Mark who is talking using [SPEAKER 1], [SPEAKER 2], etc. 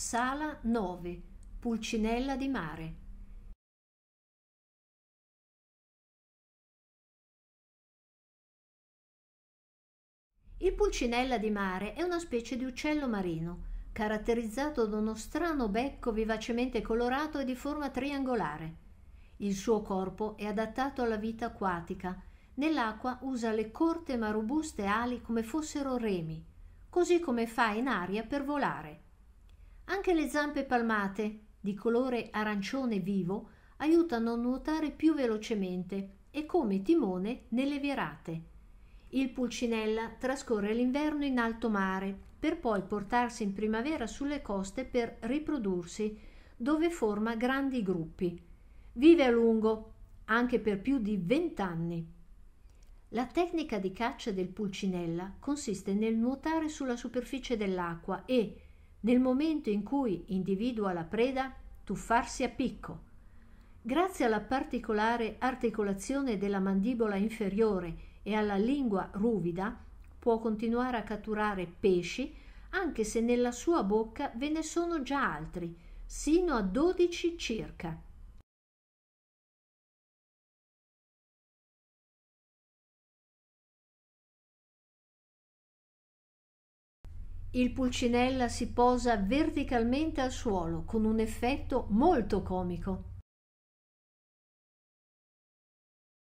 [SPEAKER 1] Sala 9, Pulcinella di Mare. Il pulcinella di mare è una specie di uccello marino,
[SPEAKER 2] caratterizzato da uno strano becco vivacemente colorato e di forma triangolare. Il suo corpo è adattato alla vita acquatica. Nell'acqua usa le corte ma robuste ali come fossero remi, così come fa in aria per volare. Anche le zampe palmate, di colore arancione vivo, aiutano a nuotare più velocemente e come timone nelle virate. Il pulcinella trascorre l'inverno in alto mare, per poi portarsi in primavera sulle coste per riprodursi, dove forma grandi gruppi. Vive a lungo, anche per più di vent'anni. La tecnica di caccia del pulcinella consiste nel nuotare sulla superficie dell'acqua e, nel momento in cui individua la preda, tuffarsi a picco. Grazie alla particolare articolazione della mandibola inferiore e alla lingua ruvida, può continuare a catturare pesci anche se nella sua bocca
[SPEAKER 1] ve ne sono già altri, sino a 12 circa. Il Pulcinella si posa verticalmente al suolo con un effetto molto comico.